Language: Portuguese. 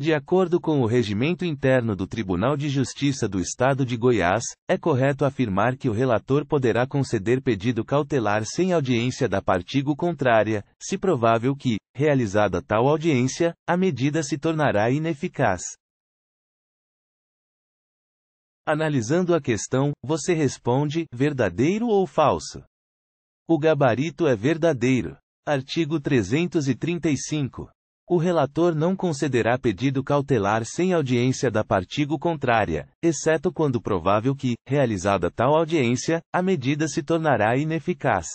De acordo com o regimento interno do Tribunal de Justiça do Estado de Goiás, é correto afirmar que o relator poderá conceder pedido cautelar sem audiência da partigo contrária, se provável que, realizada tal audiência, a medida se tornará ineficaz. Analisando a questão, você responde: verdadeiro ou falso? O gabarito é verdadeiro. Artigo 335. O relator não concederá pedido cautelar sem audiência da partigo contrária, exceto quando provável que, realizada tal audiência, a medida se tornará ineficaz.